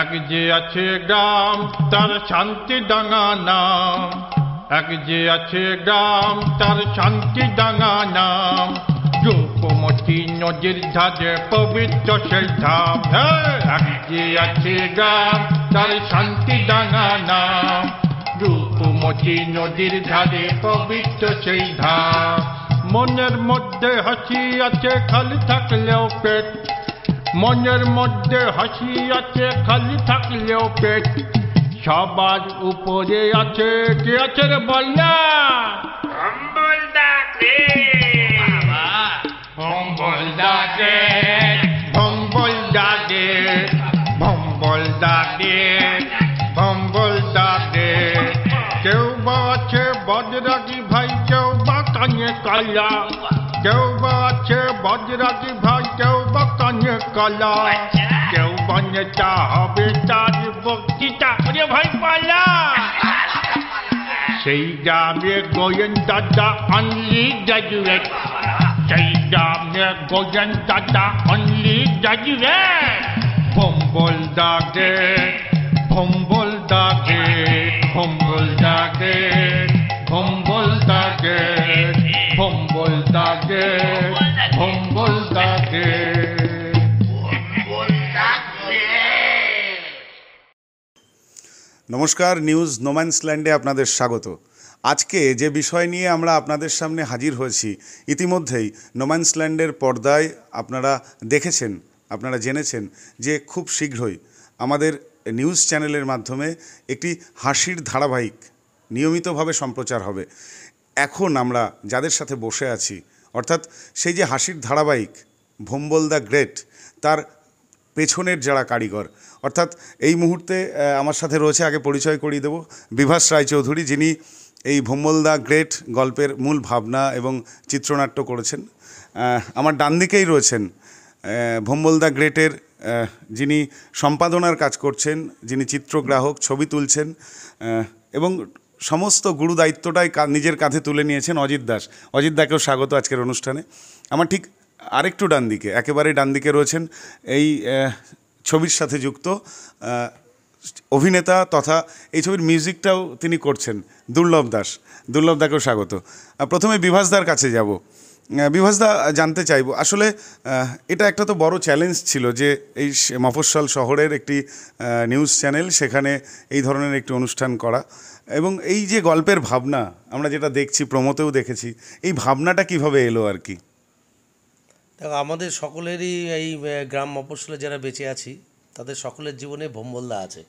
এক যে আছে গ্রাম তার শান্তি ডাঙা নাম এক যে আছে গ্রাম তার শান্তি ডাঙা নাম রূপমতি নদীর ধাজে পবিত্র সেই ধাম হ্যাঁ, এক যে আছে গ্রাম তার শান্তি ডাঙা নাম রূপমতি নদীর ধারে পবিত্র সেই ধাম মনের মধ্যে হাসি আছে খালি থাকলেও পেট মনের মধ্যে হাসি আছে খালি থাকলেও পেট সবার উপরে আছে কে আছে রে বল না কেউ বা আছে বজরাগি ভাই কেউ বা কানে কালা কেউ বা বজরাজি ভাই কেউ বা কানে কলা কেউ বা নেতা হবে তার বক্তৃতা ওরে ভাই পালা সেই গ্রামে গোয়েন দাদা অনলি গ্রাজুয়েট সেই গ্রামে গোয়েন দাদা অনলি গ্রাজুয়েট ভম্বল দাগে ভম্বল দাগে ভম্বল দাগে ভম্বল দাগে ডাকে ভম্বল ডাকে নমস্কার নিউজ নোম্যান্সল্যান্ডে আপনাদের স্বাগত আজকে যে বিষয় নিয়ে আমরা আপনাদের সামনে হাজির হয়েছি ইতিমধ্যেই নোম্যান্সল্যান্ডের পর্দায় আপনারা দেখেছেন আপনারা জেনেছেন যে খুব শীঘ্রই আমাদের নিউজ চ্যানেলের মাধ্যমে একটি হাসির ধারাবাহিক নিয়মিতভাবে সম্প্রচার হবে এখন আমরা যাদের সাথে বসে আছি অর্থাৎ সেই যে হাসির ধারাবাহিক ভোম্বল দ্য গ্রেট তার পেছনের যারা কারিগর অর্থাৎ এই মুহূর্তে আমার সাথে রয়েছে আগে পরিচয় করিয়ে দেব বিভাস রায়চৌধুরী যিনি এই ভোম্বল দ্য গ্রেট গল্পের মূল ভাবনা এবং চিত্রনাট্য করেছেন আমার ডান দিকেই রয়েছেন ভোম্বল দ্য গ্রেটের যিনি সম্পাদনার কাজ করছেন যিনি চিত্রগ্রাহক ছবি তুলছেন এবং সমস্ত গুরু দায়িত্বটাই নিজের কাঁধে তুলে নিয়েছেন অজিত দাস অজিত দাকেও স্বাগত আজকের অনুষ্ঠানে আমার ঠিক আরেকটু ডান দিকে একেবারে ডান দিকে রয়েছেন এই ছবির সাথে যুক্ত অভিনেতা তথা এই ছবির মিউজিকটাও তিনি করছেন দুর্লভ দাস দুর্লভ দাকেও স্বাগত প্রথমে বিভাসদার কাছে যাব বিভাসদা জানতে চাইব আসলে এটা একটা তো বড় চ্যালেঞ্জ ছিল যে এই মফস্বল শহরের একটি নিউজ চ্যানেল সেখানে এই ধরনের একটি অনুষ্ঠান করা এবং এই যে গল্পের ভাবনা আমরা যেটা দেখছি প্রমোতেও দেখেছি এই ভাবনাটা কিভাবে এলো আর কি দেখো আমাদের সকলেরই এই গ্রাম মফসলে যারা বেঁচে আছি তাদের সকলের জীবনে ভোমবল্লা আছে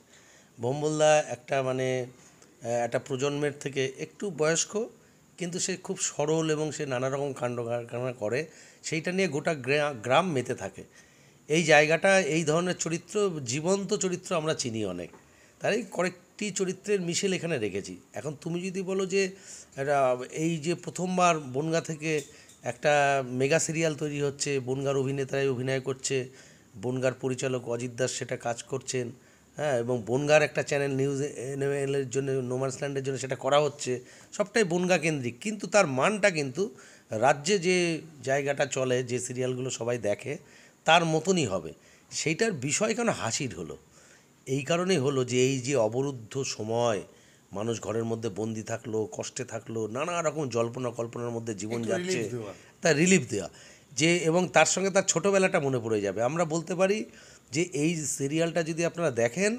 ভোমবল্লা একটা মানে একটা প্রজন্মের থেকে একটু বয়স্ক কিন্তু সে খুব সরল এবং সে নানা রকম কাণ্ড কারখানা করে সেইটা নিয়ে গোটা গ্রাম মেতে থাকে এই জায়গাটা এই ধরনের চরিত্র জীবন্ত চরিত্র আমরা চিনি অনেক তাই করে একটি চরিত্রের মিশেল এখানে রেখেছি এখন তুমি যদি বলো যে এই যে প্রথমবার বনগা থেকে একটা মেগা সিরিয়াল তৈরি হচ্ছে বনগার অভিনেতারাই অভিনয় করছে বনগার পরিচালক অজিত দাস সেটা কাজ করছেন হ্যাঁ এবং বনগার একটা চ্যানেল নিউজ এনএমএলের জন্য নোমার্সল্যান্ডের জন্য সেটা করা হচ্ছে সবটাই বনগা কেন্দ্রিক কিন্তু তার মানটা কিন্তু রাজ্যে যে জায়গাটা চলে যে সিরিয়ালগুলো সবাই দেখে তার মতনই হবে সেইটার বিষয় কেন হাসির হলো এই কারণেই হলো যে এই যে অবরুদ্ধ সময় মানুষ ঘরের মধ্যে বন্দি থাকলো কষ্টে থাকলো নানা রকম জল্পনা কল্পনার মধ্যে জীবন যাচ্ছে তা রিলিফ দেওয়া যে এবং তার সঙ্গে তার ছোটোবেলাটা মনে পড়ে যাবে আমরা বলতে পারি যে এই সিরিয়ালটা যদি আপনারা দেখেন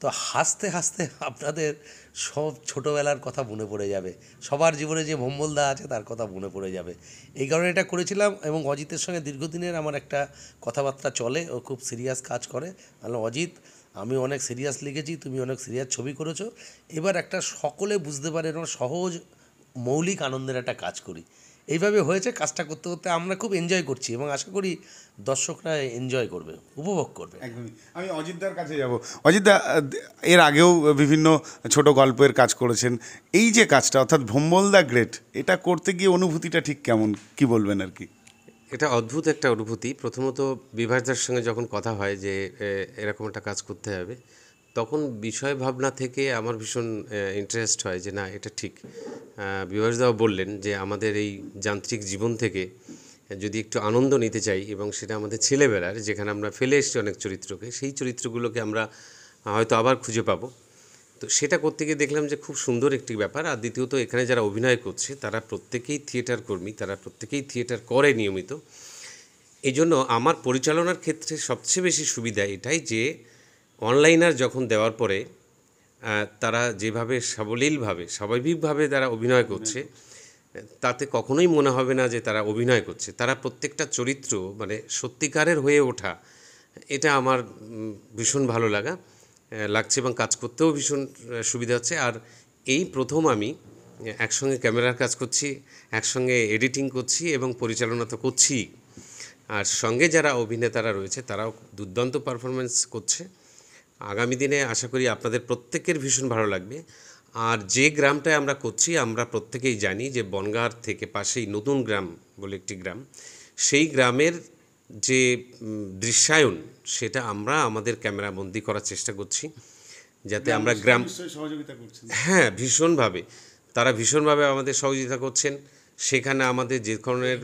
তো হাসতে হাসতে আপনাদের সব ছোটোবেলার কথা মনে পড়ে যাবে সবার জীবনে যে দা আছে তার কথা মনে পড়ে যাবে এই কারণে এটা করেছিলাম এবং অজিতের সঙ্গে দীর্ঘদিনের আমার একটা কথাবার্তা চলে ও খুব সিরিয়াস কাজ করে তাহলে অজিত আমি অনেক সিরিয়াস লিখেছি তুমি অনেক সিরিয়াস ছবি করেছো এবার একটা সকলে বুঝতে পারে এরকম সহজ মৌলিক আনন্দের একটা কাজ করি এইভাবে হয়েছে কাজটা করতে করতে আমরা খুব এনজয় করছি এবং আশা করি দর্শকরা এনজয় করবে উপভোগ করবে একদমই আমি অজিতদার কাছে যাব অজিতদা এর আগেও বিভিন্ন ছোট গল্পের কাজ করেছেন এই যে কাজটা অর্থাৎ ভম্বল দ্য গ্রেট এটা করতে গিয়ে অনুভূতিটা ঠিক কেমন কি বলবেন আর কি এটা অদ্ভুত একটা অনুভূতি প্রথমত বিভাসদার সঙ্গে যখন কথা হয় যে এরকম একটা কাজ করতে হবে তখন বিষয় ভাবনা থেকে আমার ভীষণ ইন্টারেস্ট হয় যে না এটা ঠিক বিভাসদাও বললেন যে আমাদের এই যান্ত্রিক জীবন থেকে যদি একটু আনন্দ নিতে চাই এবং সেটা আমাদের ছেলেবেলার যেখানে আমরা ফেলে এসেছি অনেক চরিত্রকে সেই চরিত্রগুলোকে আমরা হয়তো আবার খুঁজে পাবো তো সেটা করতে গিয়ে দেখলাম যে খুব সুন্দর একটি ব্যাপার আর দ্বিতীয়ত এখানে যারা অভিনয় করছে তারা প্রত্যেকেই থিয়েটার কর্মী তারা প্রত্যেকেই থিয়েটার করে নিয়মিত এই জন্য আমার পরিচালনার ক্ষেত্রে সবচেয়ে বেশি সুবিধা এটাই যে অনলাইনার যখন দেওয়ার পরে তারা যেভাবে সাবলীলভাবে স্বাভাবিকভাবে তারা অভিনয় করছে তাতে কখনোই মনে হবে না যে তারা অভিনয় করছে তারা প্রত্যেকটা চরিত্র মানে সত্যিকারের হয়ে ওঠা এটা আমার ভীষণ ভালো লাগা লাগছে এবং কাজ করতেও ভীষণ সুবিধা হচ্ছে আর এই প্রথম আমি একসঙ্গে ক্যামেরার কাজ করছি একসঙ্গে এডিটিং করছি এবং পরিচালনা তো করছি আর সঙ্গে যারা অভিনেতারা রয়েছে তারাও দুর্দান্ত পারফরমেন্স করছে আগামী দিনে আশা করি আপনাদের প্রত্যেকের ভীষণ ভালো লাগবে আর যে গ্রামটায় আমরা করছি আমরা প্রত্যেকেই জানি যে বনগাঁর থেকে পাশেই নতুন গ্রাম বলে একটি গ্রাম সেই গ্রামের যে দৃশ্যায়ন সেটা আমরা আমাদের ক্যামেরা বন্দি করার চেষ্টা করছি যাতে আমরা গ্রাম সহযোগিতা করছি হ্যাঁ ভীষণভাবে তারা ভীষণভাবে আমাদের সহযোগিতা করছেন সেখানে আমাদের যে ধরনের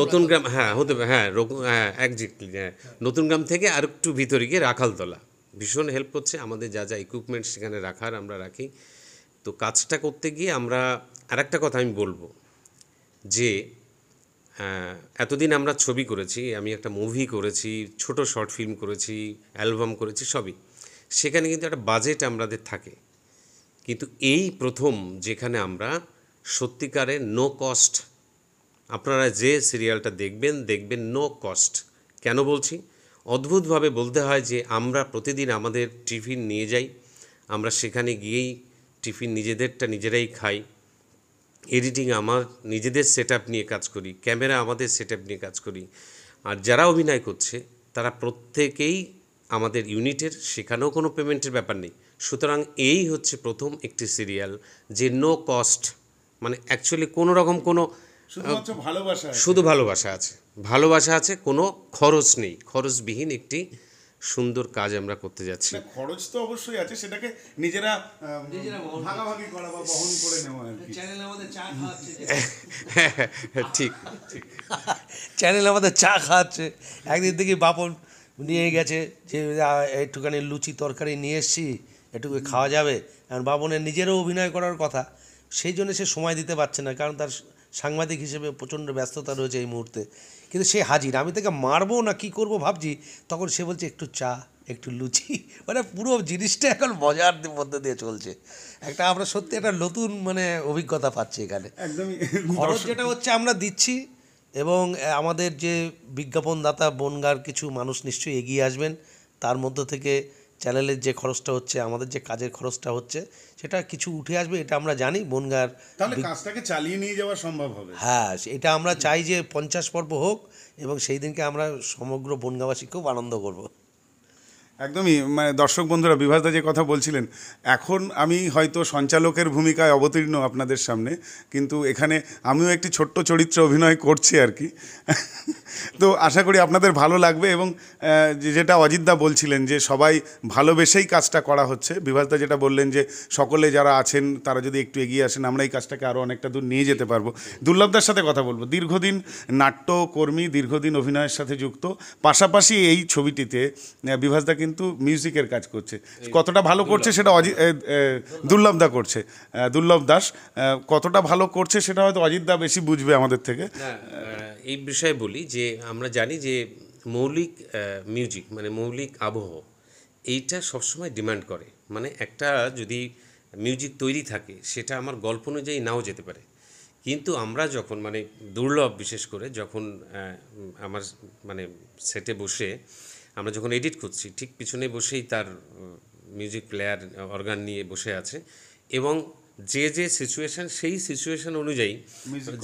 নতুন গ্রাম হ্যাঁ হতে হ্যাঁ হ্যাঁ একজেক্টলি হ্যাঁ।, হ্যাঁ নতুন গ্রাম থেকে আর একটু ভিতরে গিয়ে রাখালতলা ভীষণ হেল্প করছে আমাদের যা যা ইকুইপমেন্ট সেখানে রাখার আমরা রাখি তো কাজটা করতে গিয়ে আমরা আর একটা কথা আমি বলবো যে হ্যাঁ, এতদিন আমরা ছবি করেছি আমি একটা মুভি করেছি ছোট শর্ট ফিল্ম করেছি অ্যালবাম করেছি সবই সেখানে কিন্তু একটা বাজেট আমাদের থাকে কিন্তু এই প্রথম যেখানে আমরা সত্যিকারে নো কস্ট আপনারা যে সিরিয়ালটা দেখবেন দেখবেন নো কস্ট কেন বলছি অদ্ভুতভাবে বলতে হয় যে আমরা প্রতিদিন আমাদের টিফিন নিয়ে যাই আমরা সেখানে গিয়েই টিফিন নিজেদেরটা নিজেরাই খাই এডিটিং আমার নিজেদের সেট নিয়ে কাজ করি ক্যামেরা আমাদের সেট নিয়ে কাজ করি আর যারা অভিনয় করছে তারা প্রত্যেকেই আমাদের ইউনিটের সেখানেও কোনো পেমেন্টের ব্যাপার নেই সুতরাং এই হচ্ছে প্রথম একটি সিরিয়াল যে নো কস্ট মানে অ্যাকচুয়ালি কোনো রকম কোনো ভালোবাসা শুধু ভালোবাসা আছে ভালোবাসা আছে কোনো খরচ নেই খরচবিহীন একটি সুন্দর কাজ আমরা করতে যাচ্ছি খরচ তো অবশ্যই আছে সেটাকে নিজেরা ভাগাভাগি করা বা বহন করে নেওয়া চ্যানেল আমাদের চা খাওয়াচ্ছে ঠিক চ্যানেল আমাদের চা খাওয়াচ্ছে একদিন দেখি বাপন নিয়ে গেছে যে একটুখানি লুচি তরকারি নিয়ে এসছি একটুকু খাওয়া যাবে কারণ বাবনের নিজেরও অভিনয় করার কথা সেই জন্য সে সময় দিতে পারছে না কারণ তার সাংবাদিক হিসেবে প্রচণ্ড ব্যস্ততা রয়েছে এই মুহূর্তে কিন্তু সে হাজির আমি তাকে মারবো না কি করব ভাবছি তখন সে বলছে একটু চা একটু লুচি মানে পুরো জিনিসটা এখন মজার মধ্যে দিয়ে চলছে একটা আমরা সত্যি একটা নতুন মানে অভিজ্ঞতা পাচ্ছি এখানে খরচ যেটা হচ্ছে আমরা দিচ্ছি এবং আমাদের যে বিজ্ঞাপনদাতা বনগার কিছু মানুষ নিশ্চয়ই এগিয়ে আসবেন তার মধ্য থেকে চ্যানেলের যে খরচটা হচ্ছে আমাদের যে কাজের খরচটা হচ্ছে সেটা কিছু উঠে আসবে এটা আমরা জানি বনগার তাহলে কাজটাকে চালিয়ে নিয়ে যাওয়া সম্ভব হবে হ্যাঁ এটা আমরা চাই যে পঞ্চাশ পর্ব হোক এবং সেই দিনকে আমরা সমগ্র বনগাবাসী খুব আনন্দ করবো একদমই মানে দর্শক বন্ধুরা বিভাসদা যে কথা বলছিলেন এখন আমি হয়তো সঞ্চালকের ভূমিকায় অবতীর্ণ আপনাদের সামনে কিন্তু এখানে আমিও একটি ছোট্ট চরিত্র অভিনয় করছি আর কি তো আশা করি আপনাদের ভালো লাগবে এবং যেটা অজিতদা বলছিলেন যে সবাই ভালোবেসেই কাজটা করা হচ্ছে বিভাসদা যেটা বললেন যে সকলে যারা আছেন তারা যদি একটু এগিয়ে আসেন আমরা এই কাজটাকে আরও অনেকটা দূর নিয়ে যেতে পারবো দুর্লভদার সাথে কথা বলবো দীর্ঘদিন নাট্যকর্মী দীর্ঘদিন অভিনয়ের সাথে যুক্ত পাশাপাশি এই ছবিটিতে বিভাসদাকে কিন্তু মিউজিকের কাজ করছে কতটা ভালো করছে সেটা অজিত দুর্লভ দা করছে দুর্লভ দাস কতটা ভালো করছে সেটা হয়তো অজিত দা বেশি বুঝবে আমাদের থেকে এই বিষয়ে বলি যে আমরা জানি যে মৌলিক মিউজিক মানে মৌলিক আবহ এইটা সবসময় ডিমান্ড করে মানে একটা যদি মিউজিক তৈরি থাকে সেটা আমার গল্প অনুযায়ী নাও যেতে পারে কিন্তু আমরা যখন মানে দুর্লভ বিশেষ করে যখন আমার মানে সেটে বসে আমরা যখন এডিট করছি ঠিক পিছনে বসেই তার মিউজিক প্লেয়ার অর্গান নিয়ে বসে আছে এবং যে যে সিচুয়েশান সেই সিচুয়েশান অনুযায়ী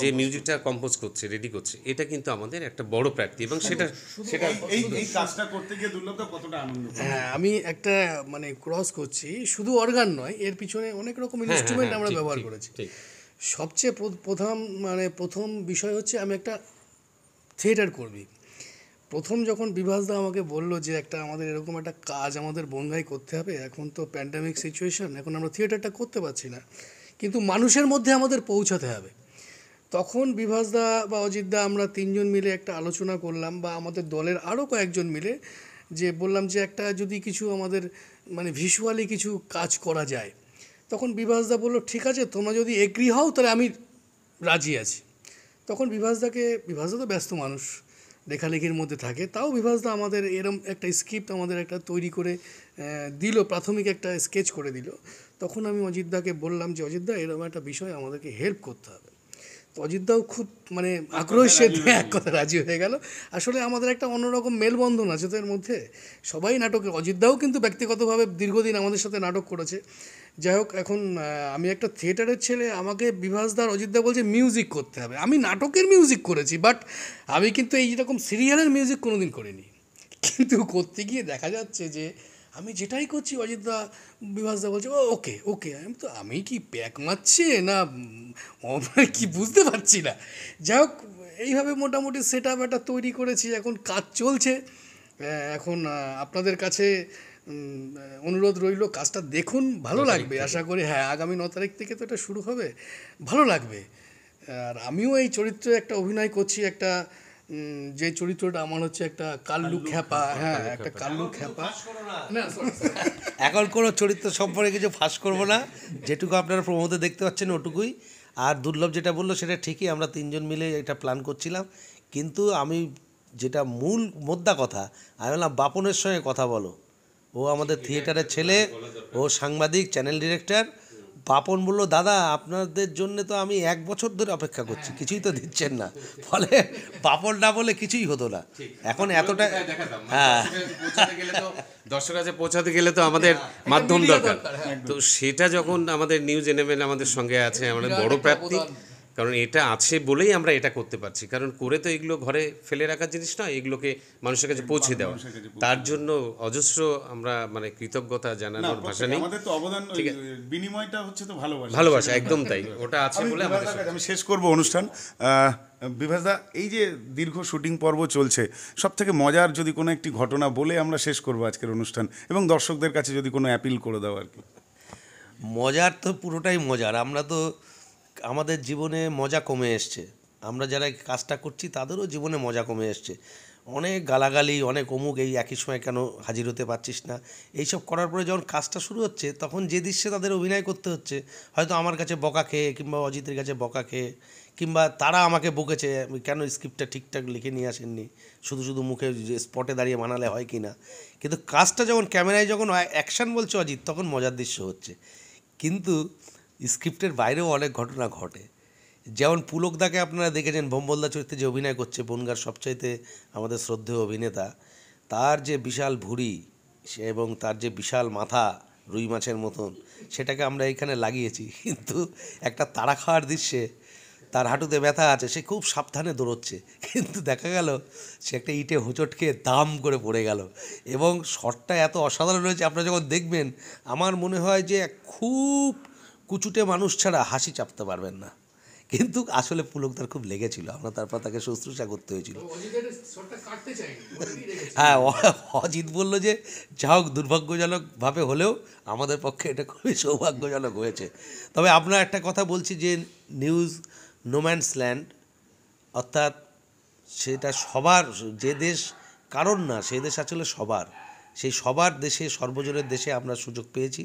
যে মিউজিকটা কম্পোজ করছে রেডি করছে এটা কিন্তু আমাদের একটা বড় প্রাপ্তি এবং সেটা সেটা এই কাজটা করতে গিয়ে দুর্লভটা কতটা আনন্দ হ্যাঁ আমি একটা মানে ক্রস করছি শুধু অর্গান নয় এর পিছনে অনেক রকম ইনস্ট্রুমেন্ট হ্যাঁ, হ্যাঁ, হ্যাঁ, আমরা ব্যবহার করেছি সবচেয়ে প্রথম মানে প্রথম বিষয় হচ্ছে আমি একটা থিয়েটার করবি প্রথম যখন বিভাসদা আমাকে বললো যে একটা আমাদের এরকম একটা কাজ আমাদের বনগাই করতে হবে এখন তো প্যান্ডামিক সিচুয়েশন এখন আমরা থিয়েটারটা করতে পারছি না কিন্তু মানুষের মধ্যে আমাদের পৌঁছাতে হবে তখন বিভাসদা বা অজিতদা আমরা তিনজন মিলে একটা আলোচনা করলাম বা আমাদের দলের আরও কয়েকজন মিলে যে বললাম যে একটা যদি কিছু আমাদের মানে ভিজুয়ালি কিছু কাজ করা যায় তখন বিভাসদা বললো ঠিক আছে তোমরা যদি এগ্রি হও তাহলে আমি রাজি আছি তখন বিভাসদাকে বিভাসদা তো ব্যস্ত মানুষ লেখালেখির মধ্যে থাকে তাও বিভাসদা আমাদের এরম একটা স্ক্রিপ্ট আমাদের একটা তৈরি করে দিল প্রাথমিক একটা স্কেচ করে দিল তখন আমি অজিতদাকে বললাম যে অজিতদা এরকম একটা বিষয় আমাদেরকে হেল্প করতে হবে অজিতদাও খুব মানে আক্রোশে এক কথা রাজি হয়ে গেল আসলে আমাদের একটা অন্যরকম মেলবন্ধন আছে তো এর মধ্যে সবাই নাটকে অজিতদাও কিন্তু ব্যক্তিগতভাবে দীর্ঘদিন আমাদের সাথে নাটক করেছে যাই হোক এখন আমি একটা থিয়েটারের ছেলে আমাকে বিভাসদার অজিতদা বলছে মিউজিক করতে হবে আমি নাটকের মিউজিক করেছি বাট আমি কিন্তু এই যেরকম সিরিয়ালের মিউজিক কোনোদিন করিনি কিন্তু করতে গিয়ে দেখা যাচ্ছে যে আমি যেটাই করছি অজিতদা বিভাসদা বলছে ও ওকে ওকে আমি তো আমি কি প্যাক মারছে না কি বুঝতে পারছি না যাই হোক এইভাবে মোটামুটি সেট আপ একটা তৈরি করেছি এখন কাজ চলছে এখন আপনাদের কাছে অনুরোধ রইল কাজটা দেখুন ভালো লাগবে আশা করি হ্যাঁ আগামী ন তারিখ থেকে তো এটা শুরু হবে ভালো লাগবে আর আমিও এই চরিত্রে একটা অভিনয় করছি একটা যে চরিত্রটা আমার হচ্ছে একটা কাল্লু খ্যাপা হ্যাঁ একটা কাল্লু খ্যাপা এখন কোনো চরিত্র সম্পর্কে কিছু ফাঁস করবো না যেটুকু আপনারা প্রমোদে দেখতে পাচ্ছেন ওটুকুই আর দুর্লভ যেটা বললো সেটা ঠিকই আমরা তিনজন মিলে এটা প্ল্যান করছিলাম কিন্তু আমি যেটা মূল মোদ্দা কথা আমি বললাম বাপনের সঙ্গে কথা বলো ও আমাদের থিয়েটারের ছেলে ও সাংবাদিক চ্যানেল ডিরেক্টর পাপন বলল দাদা আপনাদের জন্য তো আমি এক বছর ধরে অপেক্ষা করছি হ্যাঁ। কিছুই তো দিচ্ছেন না ফলে পাপন না বলে কিছুই হতো না এখন এতটা মানে হ্যাঁ দর্শক কাছে পৌঁছাতে গেলে তো আমাদের হ্যাঁ। মাধ্যম দরকার হ্যাঁ। তো সেটা যখন আমাদের নিউজ এনএমএল আমাদের সঙ্গে আছে আমাদের বড় প্রাপ্তি কারণ এটা আছে বলেই আমরা এটা করতে পারছি কারণ করে তো এগুলো ঘরে ফেলে রাখার জিনিস নয় এগুলোকে মানুষের কাছে পৌঁছে দেওয়া তার জন্য অজস্র আমরা মানে কৃতজ্ঞতা জানানোর ভাষা নেই আমাদের তো অবদান বিনিময়টা হচ্ছে তো ভালোবাসা ভালোবাসা একদম তাই ওটা আছে বলে আমি শেষ করব অনুষ্ঠান বিভাসদা এই যে দীর্ঘ শুটিং পর্ব চলছে সব থেকে মজার যদি কোনো একটি ঘটনা বলে আমরা শেষ করব আজকের অনুষ্ঠান এবং দর্শকদের কাছে যদি কোনো অ্যাপিল করে দাও আর কি মজার তো পুরোটাই মজার আমরা তো আমাদের জীবনে মজা কমে এসছে আমরা যারা কাজটা করছি তাদেরও জীবনে মজা কমে এসছে অনেক গালাগালি অনেক অমুক এই একই সময় কেন হাজির হতে পারছিস না এইসব করার পরে যখন কাজটা শুরু হচ্ছে তখন যে দৃশ্যে তাদের অভিনয় করতে হচ্ছে হয়তো আমার কাছে বকা খেয়ে কিংবা অজিতের কাছে বকা খেয়ে কিংবা তারা আমাকে বকেছে কেন স্ক্রিপ্টটা ঠিকঠাক লিখে নিয়ে আসেননি শুধু শুধু মুখে স্পটে দাঁড়িয়ে মানালে হয় কি না কিন্তু কাজটা যখন ক্যামেরায় যখন অ্যাকশান বলছে অজিত তখন মজার দৃশ্য হচ্ছে কিন্তু স্ক্রিপ্টের বাইরেও অনেক ঘটনা ঘটে যেমন পুলকদাকে আপনারা দেখেছেন ভোমবলদা চরিত্রে যে অভিনয় করছে বনগার সবচাইতে আমাদের শ্রদ্ধেয় অভিনেতা তার যে বিশাল ভুড়ি সে এবং তার যে বিশাল মাথা রুই মাছের মতন সেটাকে আমরা এখানে লাগিয়েছি কিন্তু একটা তাড়া খাওয়ার দৃশ্যে তার হাঁটুতে ব্যথা আছে সে খুব সাবধানে দৌড়চ্ছে কিন্তু দেখা গেল সে একটা ইটে হোঁচট খেয়ে দাম করে পড়ে গেল এবং শটটা এত অসাধারণ রয়েছে আপনারা যখন দেখবেন আমার মনে হয় যে খুব কুচুটে মানুষ ছাড়া হাসি চাপতে পারবেন না কিন্তু আসলে পুলক তার খুব লেগেছিল আমরা তারপর তাকে শুশ্রূষা করতে হয়েছিল হ্যাঁ অজিত বলল যে যা হোক দুর্ভাগ্যজনকভাবে হলেও আমাদের পক্ষে এটা খুবই সৌভাগ্যজনক হয়েছে তবে আপনার একটা কথা বলছি যে নিউজ নোম্যান্স ল্যান্ড অর্থাৎ সেটা সবার যে দেশ কারণ না সেই দেশ আসলে সবার সেই সবার দেশে সর্বজনের দেশে আমরা সুযোগ পেয়েছি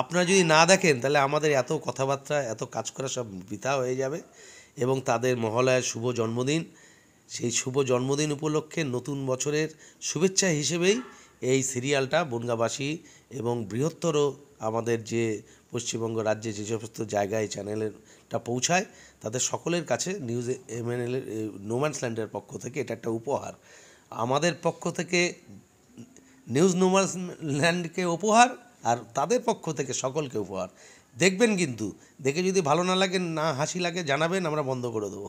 আপনারা যদি না দেখেন তাহলে আমাদের এত কথাবার্তা এত কাজ করা সব বৃথা হয়ে যাবে এবং তাদের মহালয়ার শুভ জন্মদিন সেই শুভ জন্মদিন উপলক্ষে নতুন বছরের শুভেচ্ছা হিসেবেই এই সিরিয়ালটা বনগাবাসী এবং বৃহত্তর আমাদের যে পশ্চিমবঙ্গ রাজ্যে যে সমস্ত জায়গায় চ্যানেলেরটা পৌঁছায় তাদের সকলের কাছে নিউজ এমএনএলের নোম্যান্সল্যান্ডের পক্ষ থেকে এটা একটা উপহার আমাদের পক্ষ থেকে নিউজ নোম্যান্সল্যান্ডকে উপহার আর তাদের পক্ষ থেকে সকলকে উপহার দেখবেন কিন্তু দেখে যদি ভালো না লাগে না হাসি লাগে জানাবেন আমরা বন্ধ করে দেবো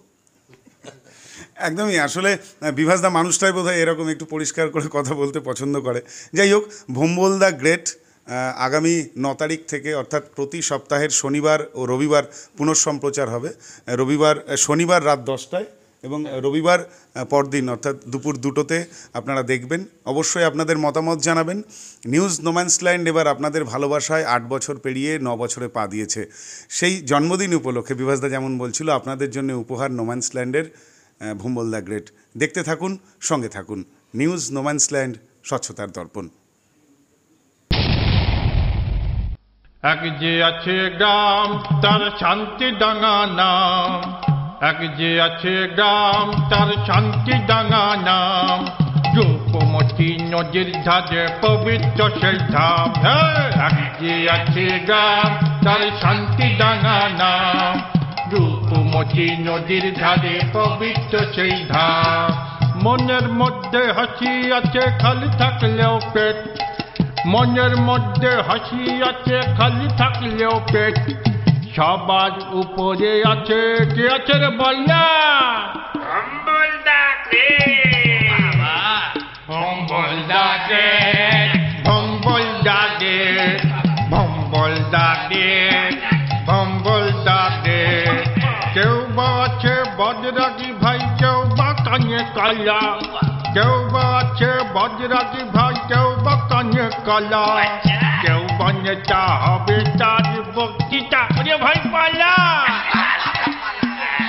একদমই আসলে বিভাসদা মানুষটাই বোধহয় এরকম একটু পরিষ্কার করে কথা বলতে পছন্দ করে যাই হোক ভোম্বল দ্য গ্রেট আগামী ন তারিখ থেকে অর্থাৎ প্রতি সপ্তাহের শনিবার ও রবিবার পুনঃসম্প্রচার হবে রবিবার শনিবার রাত দশটায় এবং রবিবার পরদিন অর্থাৎ দুপুর দুটোতে আপনারা দেখবেন অবশ্যই আপনাদের মতামত জানাবেন নিউজ ল্যান্ড এবার আপনাদের ভালোবাসায় আট বছর পেরিয়ে ন বছরে পা দিয়েছে সেই জন্মদিন উপলক্ষে বিভাসদা যেমন বলছিল আপনাদের জন্য উপহার ল্যান্ডের ভুম্বল দ্য গ্রেট দেখতে থাকুন সঙ্গে থাকুন নিউজ নোম্যান্স ল্যান্ড স্বচ্ছতার দর্পণ এক যে আছে গ্রাম তার শান্তি ডাঙা নাম এক যে আছে গ্রাম তার শান্তি ডাঙা নাম রূপমতি নদীর ধাজে পবিত্র সেই ধাম এক যে আছে গ্রাম তার শান্তি ডাঙা নাম রূপমতি নদীর ধারে পবিত্র সেই ধাম মনের মধ্যে হাসি আছে খালি থাকলেও পেট মনের মধ্যে হাসি আছে খালি থাকলেও পেট সবাজ উপরে আছে কে আছে রে বল না ভম্বল কেউ বা আছে বজরাগি ভাই কেউ বা কানে কালা কেউ বা আছে বজরাজি ভাই কেউ বা কানে কলা আচ্ছা। কেউ বা নেতা হবে তার বক্তৃতা ভাই পালা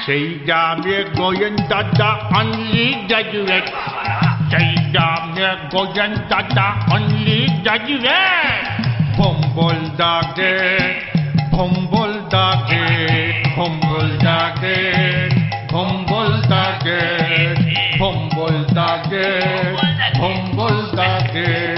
সেই গ্রামে গোয়েন দাদা অনলি গ্রাজুয়েট সেই গ্রামে গোয়েন দাদা অনলি গ্রাজুয়েট ভম্বল দাগে ভম্বল দাগে ভম্বল দাগে ভম্বল দাগে ডাকে ভম্বল ডাকে